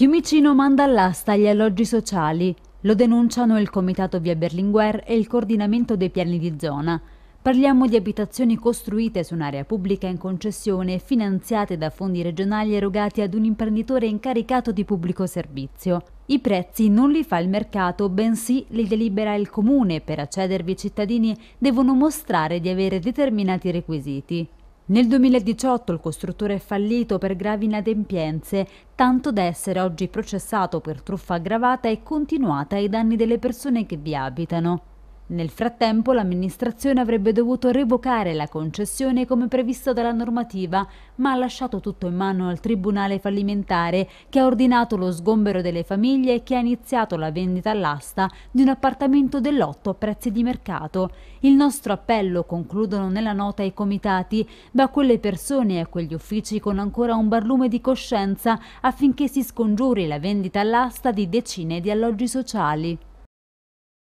Fiumicino manda all'asta gli alloggi sociali. Lo denunciano il Comitato Via Berlinguer e il Coordinamento dei Piani di Zona. Parliamo di abitazioni costruite su un'area pubblica in concessione e finanziate da fondi regionali erogati ad un imprenditore incaricato di pubblico servizio. I prezzi non li fa il mercato, bensì li delibera il comune. Per accedervi i cittadini devono mostrare di avere determinati requisiti. Nel 2018 il costruttore è fallito per gravi inadempienze, tanto da essere oggi processato per truffa aggravata e continuata ai danni delle persone che vi abitano. Nel frattempo l'amministrazione avrebbe dovuto revocare la concessione come previsto dalla normativa, ma ha lasciato tutto in mano al Tribunale fallimentare che ha ordinato lo sgombero delle famiglie e che ha iniziato la vendita all'asta di un appartamento dell'otto a prezzi di mercato. Il nostro appello, concludono nella nota i comitati, va a quelle persone e a quegli uffici con ancora un barlume di coscienza affinché si scongiuri la vendita all'asta di decine di alloggi sociali.